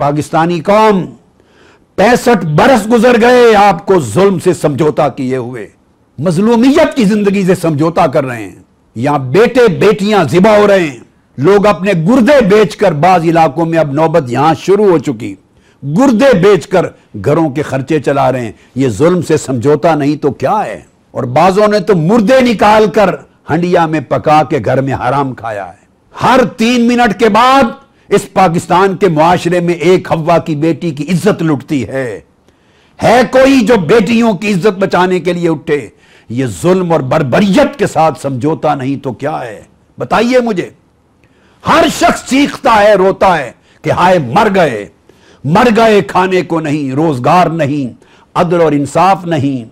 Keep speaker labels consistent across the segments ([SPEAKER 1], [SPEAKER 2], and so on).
[SPEAKER 1] पाकिस्तानी कौम पैंसठ बरस गुजर गए आपको जुल्म से समझौता किए हुए मजलूमियत की जिंदगी से समझौता कर रहे हैं यहां बेटे बेटियां जिबा हो रहे हैं लोग अपने गुर्दे बेचकर बाज इलाकों में अब नौबत यहां शुरू हो चुकी गुर्दे बेचकर घरों के खर्चे चला रहे हैं यह जुल्म से समझौता नहीं तो क्या है और बाजों ने तो मुर्दे निकालकर हंडिया में पका के घर में हराम खाया है हर तीन मिनट के बाद इस पाकिस्तान के मुआरे में एक हवा की बेटी की इज्जत लुटती है है कोई जो बेटियों की इज्जत बचाने के लिए उठे ये जुल्म और बरबरीत के साथ समझौता नहीं तो क्या है बताइए मुझे हर शख्स चीखता है रोता है कि हाय मर गए मर गए खाने को नहीं रोजगार नहीं अदल और इंसाफ नहीं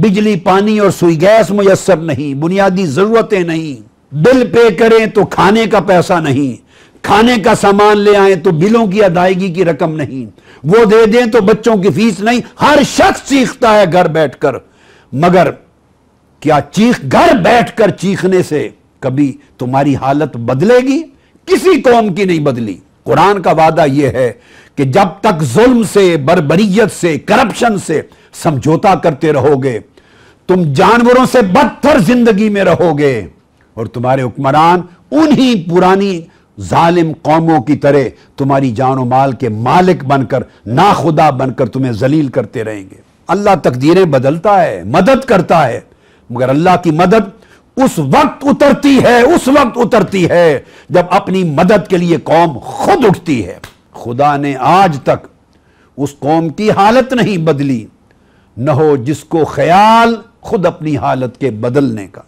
[SPEAKER 1] बिजली पानी और सुई गैस मुयसर नहीं बुनियादी जरूरतें नहीं बिल पे करें तो खाने का पैसा नहीं खाने का सामान ले आए तो बिलों की अदायगी की रकम नहीं वो दे दें तो बच्चों की फीस नहीं हर शख्स चीखता है घर बैठकर मगर क्या चीख घर बैठकर चीखने से कभी तुम्हारी हालत बदलेगी किसी कौम की नहीं बदली कुरान का वादा यह है कि जब तक जुल्म से बरबरीत से करप्शन से समझौता करते रहोगे तुम जानवरों से बदतर जिंदगी में रहोगे और तुम्हारे हुक्मरान उन्हीं पुरानी जालिम कौमों की तरह तुम्हारी जान माल के मालिक बनकर ना खुदा बनकर तुम्हें जलील करते रहेंगे अल्लाह तकदीरें बदलता है मदद करता है मगर अल्लाह की मदद उस वक्त उतरती है उस वक्त उतरती है जब अपनी मदद के लिए कौम खुद उठती है खुदा ने आज तक उस कौम की हालत नहीं बदली न हो जिसको ख्याल खुद अपनी हालत के बदलने का